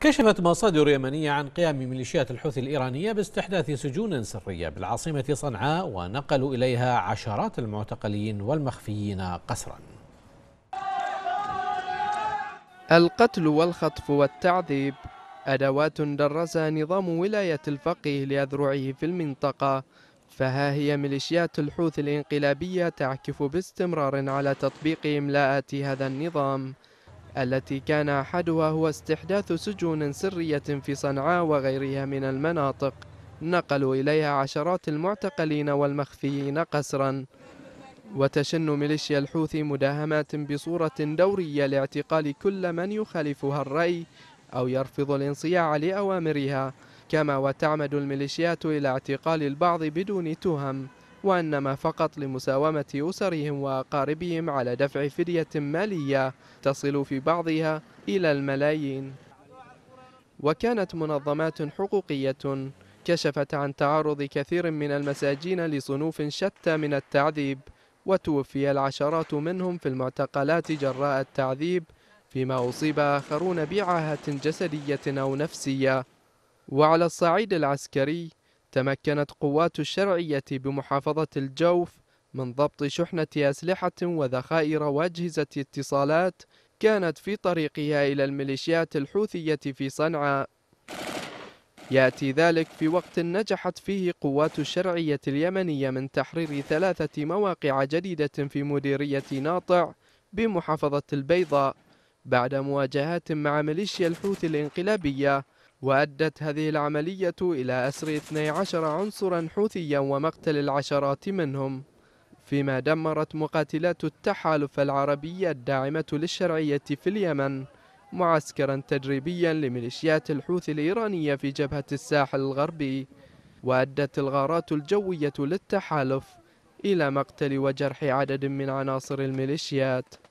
كشفت مصادر يمنية عن قيام ميليشيات الحوثي الإيرانية باستحداث سجون سرية بالعاصمة صنعاء ونقلوا إليها عشرات المعتقلين والمخفيين قسرا القتل والخطف والتعذيب أدوات درسها نظام ولاية الفقيه لأذرعه في المنطقة فها هي ميليشيات الحوثي الانقلابية تعكف باستمرار على تطبيق إملاءات هذا النظام التي كان أحدها هو استحداث سجون سرية في صنعاء وغيرها من المناطق نقلوا إليها عشرات المعتقلين والمخفيين قسرا وتشن ميليشيا الحوثي مداهمات بصورة دورية لاعتقال كل من يخالفها الرأي أو يرفض الانصياع لأوامرها كما وتعمد الميليشيات إلى اعتقال البعض بدون تهم وإنما فقط لمساومة أسرهم وأقاربهم على دفع فدية مالية تصل في بعضها إلى الملايين وكانت منظمات حقوقية كشفت عن تعرض كثير من المساجين لصنوف شتى من التعذيب وتوفي العشرات منهم في المعتقلات جراء التعذيب فيما أصيب آخرون بعاهة جسدية أو نفسية وعلى الصعيد العسكري تمكنت قوات الشرعية بمحافظة الجوف من ضبط شحنة أسلحة وذخائر وأجهزة اتصالات كانت في طريقها إلى الميليشيات الحوثية في صنعاء يأتي ذلك في وقت نجحت فيه قوات الشرعية اليمنية من تحرير ثلاثة مواقع جديدة في مديرية ناطع بمحافظة البيضاء بعد مواجهات مع ميليشيا الحوثي الانقلابية وأدت هذه العملية إلى أسر 12 عنصرا حوثيا ومقتل العشرات منهم فيما دمرت مقاتلات التحالف العربية الداعمة للشرعية في اليمن معسكرا تدريبيا لميليشيات الحوثي الإيرانية في جبهة الساحل الغربي وأدت الغارات الجوية للتحالف إلى مقتل وجرح عدد من عناصر الميليشيات